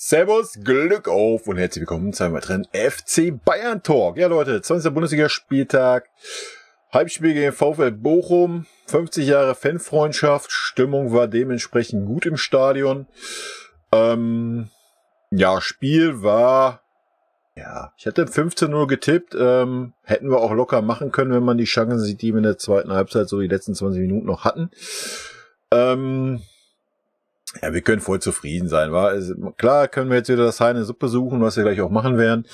Servus, Glück auf und herzlich willkommen zu einem weiteren FC Bayern Talk. Ja Leute, 20. Bundesliga-Spieltag, Halbspiel gegen VfL Bochum, 50 Jahre Fanfreundschaft, Stimmung war dementsprechend gut im Stadion. Ähm, ja, Spiel war, ja, ich hatte 15-0 getippt, ähm, hätten wir auch locker machen können, wenn man die Chancen sieht, die wir in der zweiten Halbzeit, so die letzten 20 Minuten noch hatten. Ähm, ja, wir können voll zufrieden sein. War also, klar können wir jetzt wieder das Heine Suppe suchen, was wir gleich auch machen werden.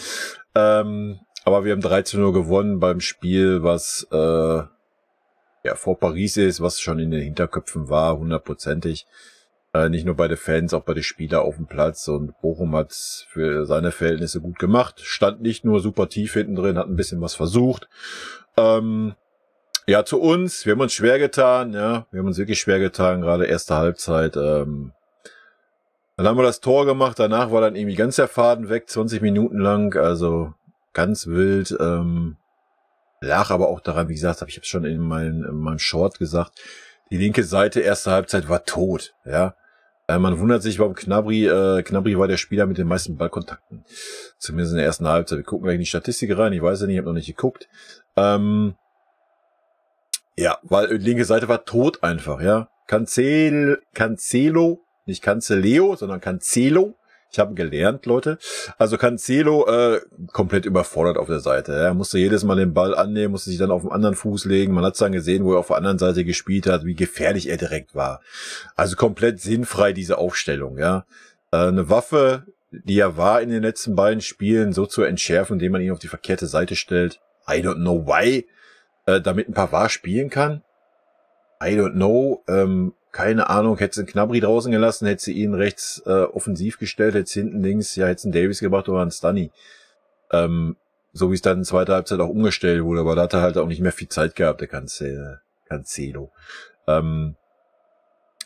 Ähm, aber wir haben 13 Uhr gewonnen beim Spiel, was äh, ja vor Paris ist, was schon in den Hinterköpfen war, hundertprozentig. Äh, nicht nur bei den Fans, auch bei den Spielern auf dem Platz. Und Bochum hat für seine Verhältnisse gut gemacht. Stand nicht nur super tief hinten drin, hat ein bisschen was versucht. Ähm, ja, zu uns. Wir haben uns schwer getan, ja. Wir haben uns wirklich schwer getan, gerade erste Halbzeit. Ähm, dann haben wir das Tor gemacht, danach war dann irgendwie ganz der Faden weg, 20 Minuten lang, also ganz wild. Ähm, lag aber auch daran, wie gesagt, habe ich jetzt schon in, mein, in meinem Short gesagt, die linke Seite erste Halbzeit war tot, ja. Äh, man wundert sich, warum Knabri, äh, Knabri war der Spieler mit den meisten Ballkontakten. Zumindest in der ersten Halbzeit. Wir gucken gleich in die Statistik rein, ich weiß ja nicht, ich habe noch nicht geguckt. Ähm, ja, weil linke Seite war tot einfach, ja. Cancel, Cancelo, nicht Canceleo, sondern Cancelo. Ich habe gelernt, Leute. Also Cancelo äh, komplett überfordert auf der Seite. Er musste jedes Mal den Ball annehmen, musste sich dann auf den anderen Fuß legen. Man hat dann gesehen, wo er auf der anderen Seite gespielt hat, wie gefährlich er direkt war. Also komplett sinnfrei diese Aufstellung, ja. Äh, eine Waffe, die er war in den letzten beiden Spielen, so zu entschärfen, indem man ihn auf die verkehrte Seite stellt. I don't know why. Äh, damit ein paar Pavard spielen kann? I don't know. Ähm, keine Ahnung, hätte einen Knabri draußen gelassen, hätte sie ihn rechts äh, offensiv gestellt, hätte hinten links ja jetzt einen Davis gebracht oder einen Stunny. Ähm, so wie es dann in zweiter Halbzeit auch umgestellt wurde, aber da hat er halt auch nicht mehr viel Zeit gehabt, der Cancelo. Cancelo. Ähm,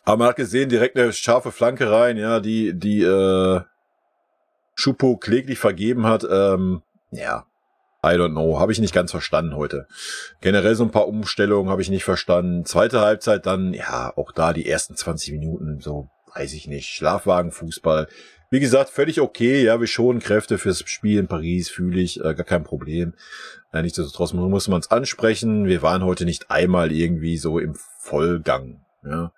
aber man hat gesehen, direkt eine scharfe Flanke rein, ja, die, die äh, Schupo kläglich vergeben hat. Ähm, ja, I don't know. Habe ich nicht ganz verstanden heute. Generell so ein paar Umstellungen habe ich nicht verstanden. Zweite Halbzeit dann, ja, auch da die ersten 20 Minuten, so weiß ich nicht. Schlafwagenfußball. Wie gesagt, völlig okay. Ja, wir schonen Kräfte fürs Spiel in Paris, fühle ich, äh, gar kein Problem. Äh, nichtsdestotrotz muss man es ansprechen. Wir waren heute nicht einmal irgendwie so im Vollgang. Ja.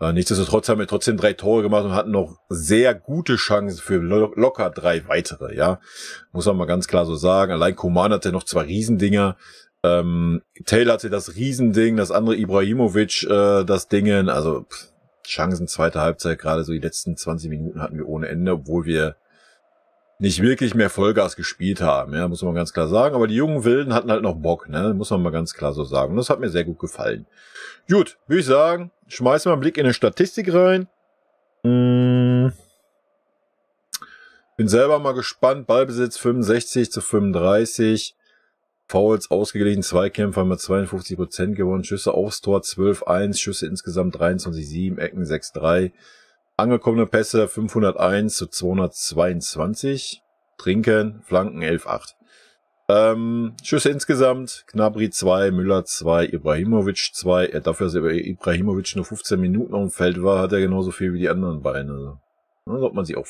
Äh, nichtsdestotrotz haben wir trotzdem drei Tore gemacht und hatten noch sehr gute Chancen für locker drei weitere, ja. Muss man mal ganz klar so sagen. Allein Koman hatte noch zwei Riesendinger. Ähm, Taylor hatte das Riesending, das andere Ibrahimovic äh, das Dingen. Also pff, Chancen zweite Halbzeit, gerade so die letzten 20 Minuten hatten wir ohne Ende, obwohl wir nicht wirklich mehr Vollgas gespielt haben, ja, muss man ganz klar sagen. Aber die jungen Wilden hatten halt noch Bock, ne? Muss man mal ganz klar so sagen. Und das hat mir sehr gut gefallen. Gut, würde ich sagen, schmeißen wir einen Blick in eine Statistik rein. Hm. Bin selber mal gespannt. Ballbesitz 65 zu 35. Fouls ausgeglichen, Zweikämpfer mit 52% gewonnen, Schüsse aufs Tor 12-1, Schüsse insgesamt 23-7, Ecken 6 Angekommene Pässe 501 zu 222. Trinken, Flanken 11,8. Ähm, Schüsse insgesamt, Knabri 2, Müller 2, Ibrahimovic 2. Äh, dafür, dass Ibrahimovic nur 15 Minuten auf dem Feld war, hat er genauso viel wie die anderen Beine. Also, sollte man sich auch,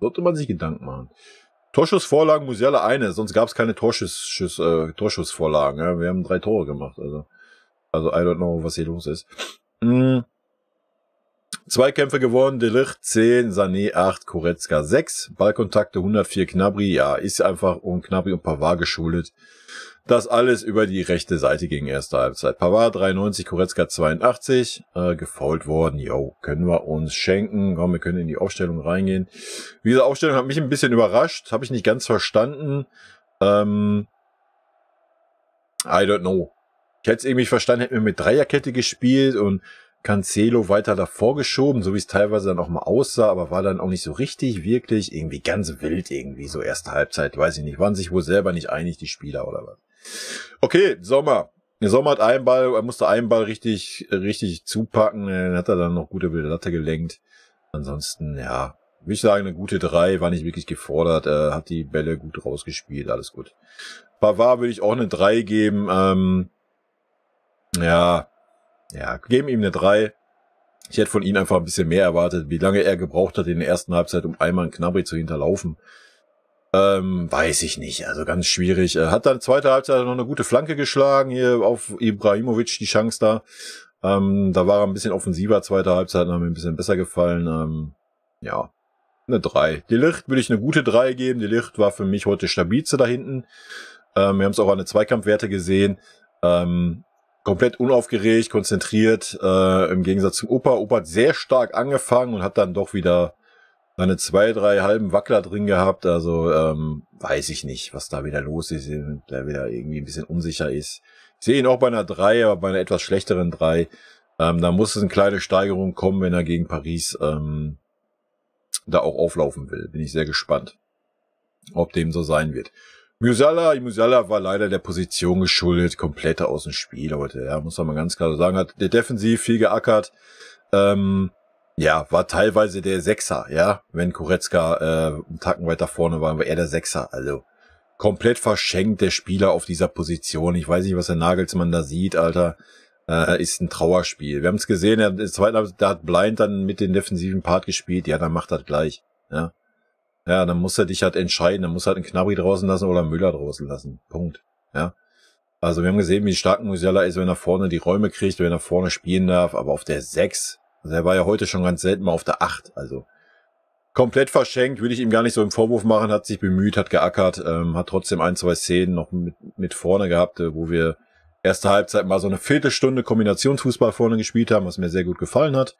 sollte man sich Gedanken machen. Torschussvorlagen Musiala eine, sonst gab es keine Torschuss, äh, Torschussvorlagen. Ja? Wir haben drei Tore gemacht. Also, also I don't know, was hier los ist. Mhm. Zwei Kämpfe gewonnen, Delicht 10, Sané 8, Koretzka 6, Ballkontakte 104, Knabri, ja, ist einfach um Knabri und Pavard geschuldet. Das alles über die rechte Seite ging erste Halbzeit. Pavard 93, Koretzka 82, äh, gefault worden. Jo, können wir uns schenken. Komm, wir können in die Aufstellung reingehen. Diese Aufstellung hat mich ein bisschen überrascht, habe ich nicht ganz verstanden. Ähm, I don't know. Ich hätte es irgendwie verstanden, hätten wir mit Dreierkette gespielt und Cancelo weiter davor geschoben, so wie es teilweise dann auch mal aussah, aber war dann auch nicht so richtig, wirklich, irgendwie ganz wild irgendwie, so erste Halbzeit, weiß ich nicht, waren sich wohl selber nicht einig, die Spieler oder was. Okay, Sommer. Sommer hat einen Ball, er musste einen Ball richtig, richtig zupacken, dann hat er dann noch gute Latte gelenkt. Ansonsten, ja, würde ich sagen, eine gute drei, war nicht wirklich gefordert, äh, hat die Bälle gut rausgespielt, alles gut. Bavard würde ich auch eine drei geben, ähm, ja, ja, geben ihm eine 3. Ich hätte von ihm einfach ein bisschen mehr erwartet, wie lange er gebraucht hat in der ersten Halbzeit, um einmal einen Knabri zu hinterlaufen. Ähm, weiß ich nicht, also ganz schwierig. Hat dann zweite Halbzeit noch eine gute Flanke geschlagen, hier auf Ibrahimovic die Chance da. Ähm, da war er ein bisschen offensiver, zweite Halbzeit, haben mir ein bisschen besser gefallen. Ähm, ja, eine 3. Die Licht würde ich eine gute 3 geben. Die Licht war für mich heute stabilste da hinten. Ähm, wir haben es auch an der Zweikampfwerte gesehen. Ähm, komplett unaufgeregt, konzentriert, äh, im Gegensatz zum Opa. Opa hat sehr stark angefangen und hat dann doch wieder seine zwei, drei halben Wackler drin gehabt. Also ähm, weiß ich nicht, was da wieder los ist, der wieder irgendwie ein bisschen unsicher ist. Ich sehe ihn auch bei einer drei, aber bei einer etwas schlechteren drei. Ähm, da muss es eine kleine Steigerung kommen, wenn er gegen Paris ähm, da auch auflaufen will. Bin ich sehr gespannt, ob dem so sein wird. Musala, Musala war leider der Position geschuldet, komplett aus dem Spiel heute. Ja, muss man mal ganz klar sagen. Hat der defensiv viel geackert. Ähm, ja, war teilweise der Sechser, ja. Wenn Koretzka äh, einen Tacken weiter vorne war, war er der Sechser. Also komplett verschenkt der Spieler auf dieser Position. Ich weiß nicht, was der Nagelsmann da sieht, Alter. Äh, ist ein Trauerspiel. Wir haben es gesehen, er, zweiten, da hat Blind dann mit dem defensiven Part gespielt. Ja, dann macht das gleich. Ja. Ja, dann muss er dich halt entscheiden. Dann muss er halt einen Knabri draußen lassen oder einen Müller draußen lassen. Punkt. Ja. Also wir haben gesehen, wie stark Musiala ist, wenn er vorne die Räume kriegt, wenn er vorne spielen darf, aber auf der 6, also er war ja heute schon ganz selten mal auf der 8, also komplett verschenkt, würde ich ihm gar nicht so einen Vorwurf machen, hat sich bemüht, hat geackert, ähm, hat trotzdem ein, zwei Szenen noch mit, mit vorne gehabt, äh, wo wir erste Halbzeit mal so eine Viertelstunde Kombinationsfußball vorne gespielt haben, was mir sehr gut gefallen hat.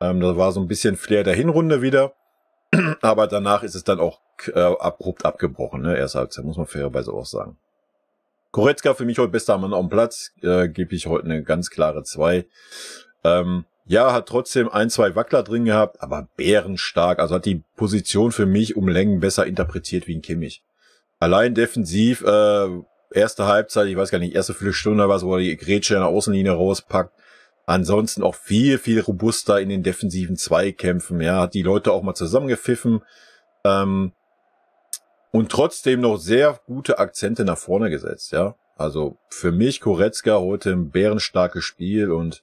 Ähm, da war so ein bisschen Flair der Hinrunde wieder. aber danach ist es dann auch äh, abrupt abgebrochen, ne? erste Halbzeit, muss man fairerweise auch sagen. Koretzka für mich heute bester Mann auf dem Platz, äh, gebe ich heute eine ganz klare 2. Ähm, ja, hat trotzdem ein, zwei Wackler drin gehabt, aber bärenstark, also hat die Position für mich um Längen besser interpretiert wie ein Kimmich. Allein defensiv, äh, erste Halbzeit, ich weiß gar nicht, erste Viertelstunde war es, wo er die Grätsche in der Außenlinie rauspackt, Ansonsten auch viel, viel robuster in den defensiven Zweikämpfen. Ja, hat die Leute auch mal zusammengepfiffen. Ähm, und trotzdem noch sehr gute Akzente nach vorne gesetzt, ja. Also für mich Koretzka heute ein bärenstarkes Spiel und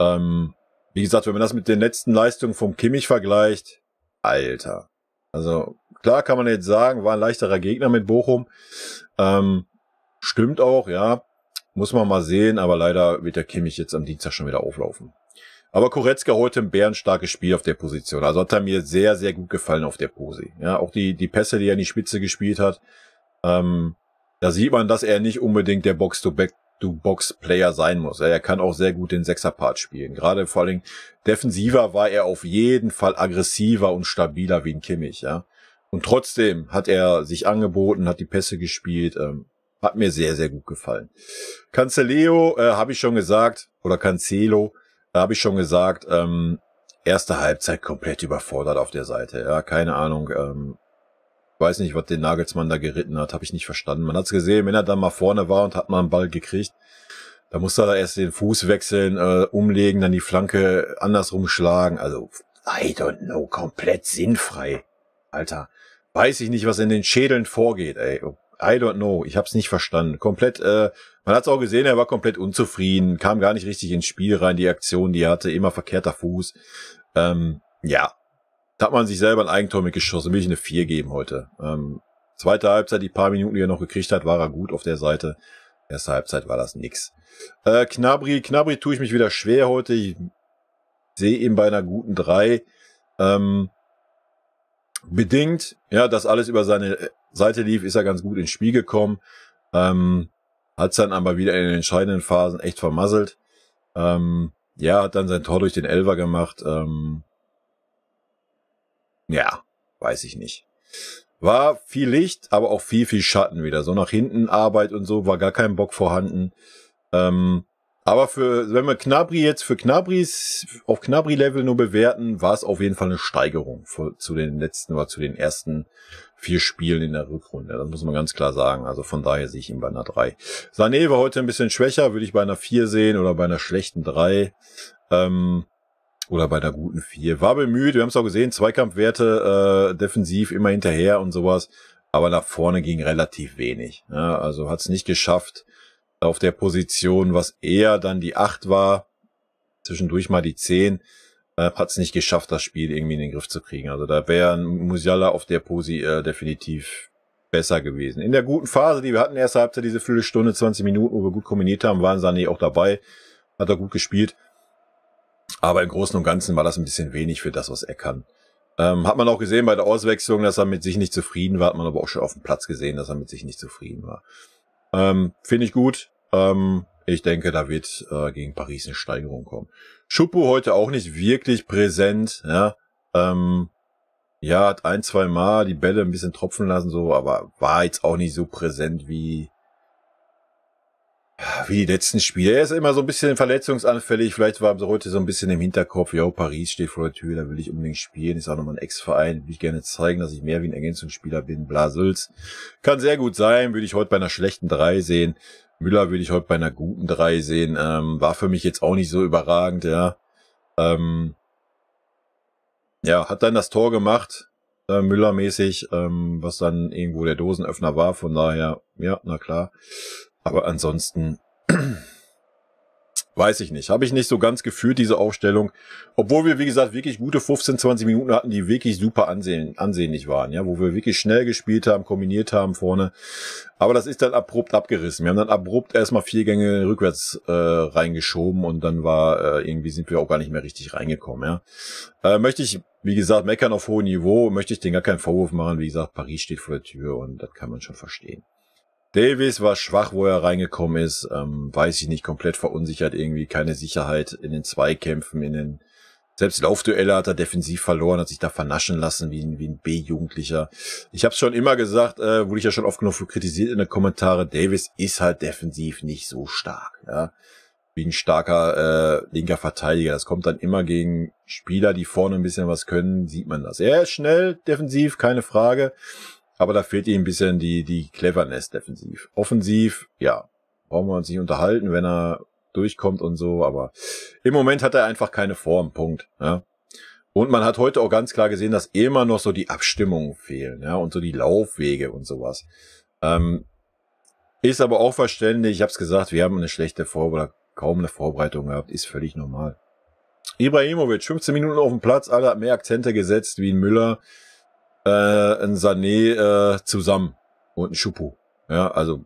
ähm, wie gesagt, wenn man das mit den letzten Leistungen vom Kimmich vergleicht, Alter. Also klar kann man jetzt sagen, war ein leichterer Gegner mit Bochum. Ähm, stimmt auch, ja. Muss man mal sehen, aber leider wird der Kimmich jetzt am Dienstag schon wieder auflaufen. Aber Koretzka heute ein bärenstarkes Spiel auf der Position. Also hat er mir sehr, sehr gut gefallen auf der Pose. Ja, auch die, die Pässe, die er in die Spitze gespielt hat. Ähm, da sieht man, dass er nicht unbedingt der box to to box player sein muss. Er kann auch sehr gut den Sechser-Part spielen. Gerade vor allem defensiver war er auf jeden Fall aggressiver und stabiler wie ein Kimmich, ja. Und trotzdem hat er sich angeboten, hat die Pässe gespielt. Ähm, hat mir sehr, sehr gut gefallen. Canceleo, äh, habe ich schon gesagt, oder Cancelo, äh, habe ich schon gesagt, ähm, erste Halbzeit komplett überfordert auf der Seite. Ja, keine Ahnung. Ähm, weiß nicht, was den Nagelsmann da geritten hat, habe ich nicht verstanden. Man hat's gesehen, wenn er dann mal vorne war und hat mal einen Ball gekriegt, da musste er erst den Fuß wechseln, äh, umlegen, dann die Flanke andersrum schlagen. Also, I don't know, komplett sinnfrei. Alter, weiß ich nicht, was in den Schädeln vorgeht, ey. Oh I don't know. Ich habe es nicht verstanden. Komplett, äh, man hat es auch gesehen, er war komplett unzufrieden, kam gar nicht richtig ins Spiel rein, die Aktion, die er hatte, immer verkehrter Fuß. Ähm, ja, da hat man sich selber ein Eigentor mitgeschossen. Will ich eine 4 geben heute. Ähm, zweite Halbzeit, die paar Minuten, die er noch gekriegt hat, war er gut auf der Seite. Erste Halbzeit war das nix. Äh, Knabri, Knabri tue ich mich wieder schwer heute. Ich sehe ihn bei einer guten 3. Ähm, bedingt, ja, dass alles über seine äh, Seite lief, ist er ganz gut ins Spiel gekommen. Ähm, hat dann aber wieder in den entscheidenden Phasen echt vermasselt. Ähm, ja, hat dann sein Tor durch den Elver gemacht. Ähm, ja, weiß ich nicht. War viel Licht, aber auch viel, viel Schatten wieder. So nach hinten Arbeit und so, war gar kein Bock vorhanden. Ähm, aber für, wenn wir Knabri jetzt für Knabris, auf Knabri-Level nur bewerten, war es auf jeden Fall eine Steigerung für, zu den letzten oder zu den ersten vier Spielen in der Rückrunde. Das muss man ganz klar sagen. Also von daher sehe ich ihn bei einer 3. Sané war heute ein bisschen schwächer, würde ich bei einer 4 sehen oder bei einer schlechten 3. Ähm, oder bei einer guten 4. War bemüht, wir haben es auch gesehen, Zweikampfwerte äh, defensiv immer hinterher und sowas. Aber nach vorne ging relativ wenig. Ja, ne? also hat es nicht geschafft, auf der Position, was eher dann die 8 war, zwischendurch mal die 10, äh, hat es nicht geschafft, das Spiel irgendwie in den Griff zu kriegen. Also da wäre Musiala auf der Posi äh, definitiv besser gewesen. In der guten Phase, die wir hatten, erst Halbzeit, diese Viertelstunde, 20 Minuten, wo wir gut kombiniert haben, waren Sané auch dabei, hat er gut gespielt. Aber im Großen und Ganzen war das ein bisschen wenig für das, was er kann. Ähm, hat man auch gesehen bei der Auswechslung, dass er mit sich nicht zufrieden war, hat man aber auch schon auf dem Platz gesehen, dass er mit sich nicht zufrieden war. Ähm, Finde ich gut. Ähm, ich denke, da wird äh, gegen Paris eine Steigerung kommen. Schuppo heute auch nicht wirklich präsent. Ja, ähm, ja hat ein, zwei Mal die Bälle ein bisschen tropfen lassen, so, aber war jetzt auch nicht so präsent wie wie die letzten Spiele. Er ist immer so ein bisschen verletzungsanfällig. Vielleicht war so heute so ein bisschen im Hinterkopf, ja, Paris steht vor der Tür, da will ich unbedingt spielen. Ist auch nochmal ein Ex-Verein. Will ich gerne zeigen, dass ich mehr wie ein Ergänzungsspieler bin. Blasülz. Kann sehr gut sein. Würde ich heute bei einer schlechten 3 sehen. Müller würde ich heute bei einer guten 3 sehen. Ähm, war für mich jetzt auch nicht so überragend, ja. Ähm, ja, hat dann das Tor gemacht. Äh, Müller-mäßig, ähm, was dann irgendwo der Dosenöffner war. Von daher, ja, na klar. Aber ansonsten weiß ich nicht. Habe ich nicht so ganz gefühlt, diese Aufstellung. Obwohl wir, wie gesagt, wirklich gute 15, 20 Minuten hatten, die wirklich super ansehen, ansehnlich waren. Ja, wo wir wirklich schnell gespielt haben, kombiniert haben vorne. Aber das ist dann abrupt abgerissen. Wir haben dann abrupt erstmal vier Gänge rückwärts äh, reingeschoben und dann war, äh, irgendwie sind wir auch gar nicht mehr richtig reingekommen. Ja. Äh, möchte ich, wie gesagt, meckern auf hohem Niveau, möchte ich denen gar keinen Vorwurf machen. Wie gesagt, Paris steht vor der Tür und das kann man schon verstehen. Davis war schwach, wo er reingekommen ist. Ähm, weiß ich nicht, komplett verunsichert irgendwie, keine Sicherheit in den Zweikämpfen, in den selbst Laufduelle hat er defensiv verloren, hat sich da vernaschen lassen wie ein, wie ein B-Jugendlicher. Ich habe es schon immer gesagt, äh, wurde ich ja schon oft genug kritisiert in den Kommentaren, Davis ist halt defensiv nicht so stark. Ja? Wie ein starker äh, linker Verteidiger. Das kommt dann immer gegen Spieler, die vorne ein bisschen was können, sieht man das. Er ist schnell, defensiv, keine Frage. Aber da fehlt ihm ein bisschen die, die Cleverness defensiv. Offensiv, ja, brauchen wir uns nicht unterhalten, wenn er durchkommt und so, aber im Moment hat er einfach keine Form, Punkt. Ja. Und man hat heute auch ganz klar gesehen, dass immer noch so die Abstimmungen fehlen, ja, und so die Laufwege und sowas. Ähm, ist aber auch verständlich, ich habe es gesagt, wir haben eine schlechte Vorbereitung, kaum eine Vorbereitung gehabt, ist völlig normal. Ibrahimovic, 15 Minuten auf dem Platz, alle hat mehr Akzente gesetzt wie ein Müller äh, ein Sané äh, zusammen und ein Schupo. Ja, also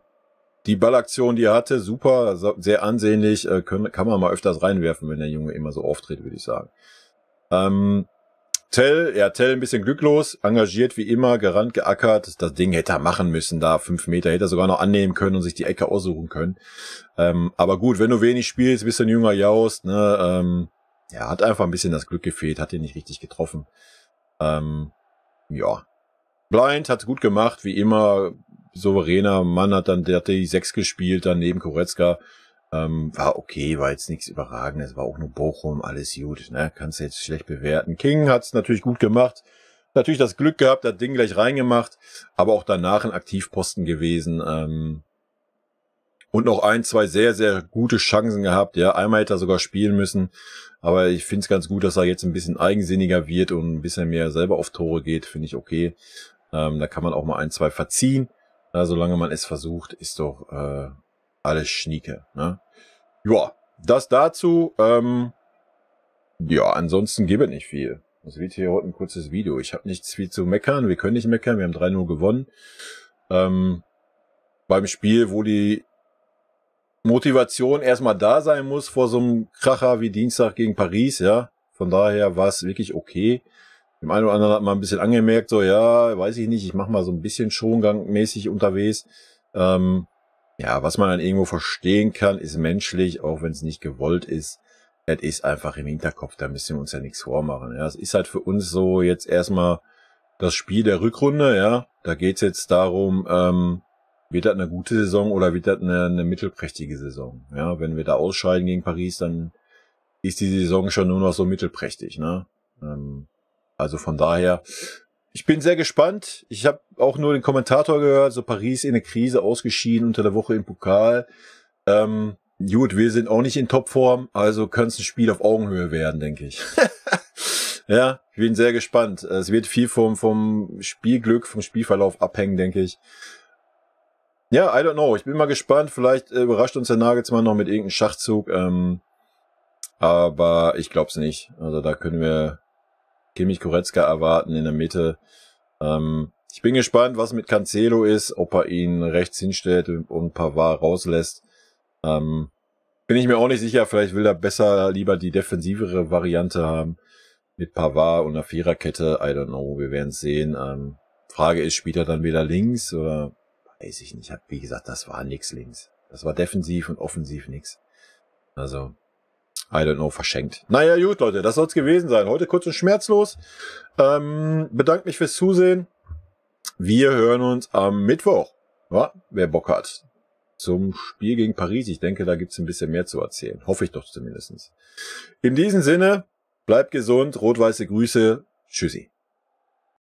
die Ballaktion, die er hatte, super, sehr ansehnlich, äh, können, kann man mal öfters reinwerfen, wenn der Junge immer so auftritt, würde ich sagen. Ähm, Tell, ja, Tell ein bisschen glücklos, engagiert wie immer, gerannt, geackert. Das Ding hätte er machen müssen, da fünf Meter hätte er sogar noch annehmen können und sich die Ecke aussuchen können. Ähm, aber gut, wenn du wenig spielst, bist du ein junger Jaust, ne, ähm, ja, hat einfach ein bisschen das Glück gefehlt, hat ihn nicht richtig getroffen. Ähm, ja. Blind hat's gut gemacht, wie immer. Souveräner Mann hat dann der hat die 6 gespielt, dann neben Koretzka. Ähm, war okay, war jetzt nichts Überragendes, war auch nur Bochum, alles gut, ne? Kannst du jetzt schlecht bewerten. King hat's natürlich gut gemacht. Natürlich das Glück gehabt, hat Ding gleich reingemacht, aber auch danach ein Aktivposten gewesen. Ähm, und noch ein, zwei sehr, sehr gute Chancen gehabt. Ja, einmal hätte er sogar spielen müssen. Aber ich finde es ganz gut, dass er jetzt ein bisschen eigensinniger wird und ein bisschen mehr selber auf Tore geht. Finde ich okay. Ähm, da kann man auch mal ein, zwei verziehen. Ja, solange man es versucht, ist doch äh, alles Schnieke. Ne? Ja, das dazu. Ähm, ja, ansonsten gebe ich nicht viel. Das wird hier heute ein kurzes Video. Ich habe nichts viel zu meckern. Wir können nicht meckern. Wir haben 3-0 gewonnen. Ähm, beim Spiel, wo die Motivation erstmal da sein muss vor so einem Kracher wie Dienstag gegen Paris, ja. Von daher war es wirklich okay. Im einen oder anderen hat man ein bisschen angemerkt, so ja, weiß ich nicht, ich mache mal so ein bisschen Schongangmäßig unterwegs. Ähm, ja, was man dann irgendwo verstehen kann, ist menschlich, auch wenn es nicht gewollt ist. Das ist einfach im Hinterkopf, da müssen wir uns ja nichts vormachen. Ja, es ist halt für uns so jetzt erstmal das Spiel der Rückrunde, ja. Da geht's jetzt darum, ähm, wird das eine gute Saison oder wird das eine, eine mittelprächtige Saison? Ja, wenn wir da ausscheiden gegen Paris, dann ist die Saison schon nur noch so mittelprächtig. Ne? Ähm, also von daher, ich bin sehr gespannt. Ich habe auch nur den Kommentator gehört, so Paris in der Krise ausgeschieden unter der Woche im Pokal. Ähm, gut, wir sind auch nicht in Topform, also könnte es ein Spiel auf Augenhöhe werden, denke ich. ja, ich bin sehr gespannt. Es wird viel vom, vom Spielglück, vom Spielverlauf abhängen, denke ich. Ja, I don't know. Ich bin mal gespannt. Vielleicht äh, überrascht uns der Nagelsmann noch mit irgendeinem Schachzug. Ähm, aber ich glaube es nicht. Also da können wir Kimmich Koretzka erwarten in der Mitte. Ähm, ich bin gespannt, was mit Cancelo ist, ob er ihn rechts hinstellt und Pavard rauslässt. Ähm, bin ich mir auch nicht sicher. Vielleicht will er besser lieber die defensivere Variante haben mit Pavard und einer Viererkette. I don't know. Wir werden sehen. Ähm, Frage ist, spielt er dann wieder links oder weiß ich nicht. Wie gesagt, das war nix links. Das war defensiv und offensiv nix. Also, I don't know, verschenkt. Naja, gut, Leute, das soll's gewesen sein. Heute kurz und schmerzlos. Ähm, bedankt mich fürs Zusehen. Wir hören uns am Mittwoch. Ja, wer Bock hat. Zum Spiel gegen Paris. Ich denke, da gibt's ein bisschen mehr zu erzählen. Hoffe ich doch zumindestens. In diesem Sinne, bleibt gesund, rot-weiße Grüße. Tschüssi.